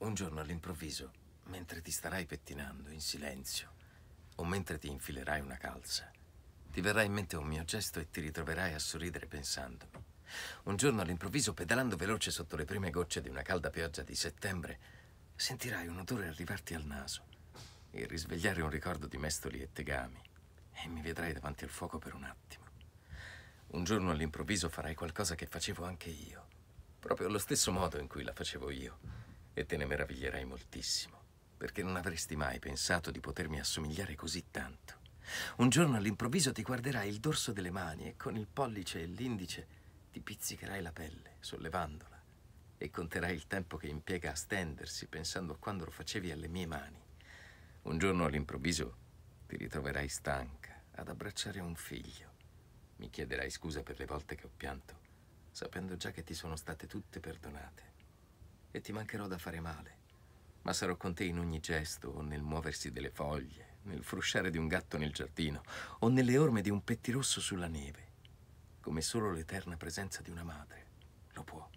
Un giorno all'improvviso, mentre ti starai pettinando in silenzio o mentre ti infilerai una calza, ti verrà in mente un mio gesto e ti ritroverai a sorridere pensandomi. Un giorno all'improvviso, pedalando veloce sotto le prime gocce di una calda pioggia di settembre, sentirai un odore arrivarti al naso e risvegliare un ricordo di mestoli e tegami e mi vedrai davanti al fuoco per un attimo. Un giorno all'improvviso farai qualcosa che facevo anche io, proprio allo stesso modo in cui la facevo io e te ne meraviglierai moltissimo, perché non avresti mai pensato di potermi assomigliare così tanto. Un giorno all'improvviso ti guarderai il dorso delle mani e con il pollice e l'indice ti pizzicherai la pelle, sollevandola, e conterai il tempo che impiega a stendersi pensando a quando lo facevi alle mie mani. Un giorno all'improvviso ti ritroverai stanca ad abbracciare un figlio. Mi chiederai scusa per le volte che ho pianto, sapendo già che ti sono state tutte perdonate e ti mancherò da fare male. Ma sarò con te in ogni gesto, nel muoversi delle foglie, nel frusciare di un gatto nel giardino o nelle orme di un pettirosso sulla neve, come solo l'eterna presenza di una madre lo può.